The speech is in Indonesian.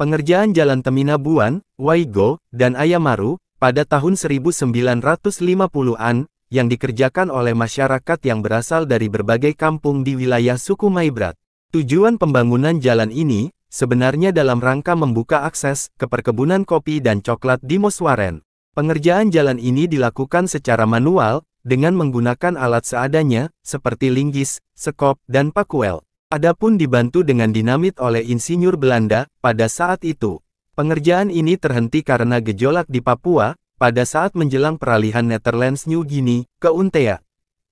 Pengerjaan Jalan Teminabuan, Waigo, dan Ayamaru, pada tahun 1950-an, yang dikerjakan oleh masyarakat yang berasal dari berbagai kampung di wilayah suku Maibrat. Tujuan pembangunan jalan ini, sebenarnya dalam rangka membuka akses ke perkebunan kopi dan coklat di Moswaren. Pengerjaan jalan ini dilakukan secara manual, dengan menggunakan alat seadanya, seperti linggis, sekop, dan pakuel. Adapun dibantu dengan dinamit oleh insinyur Belanda, pada saat itu, pengerjaan ini terhenti karena gejolak di Papua, pada saat menjelang peralihan Netherlands New Guinea ke Untea.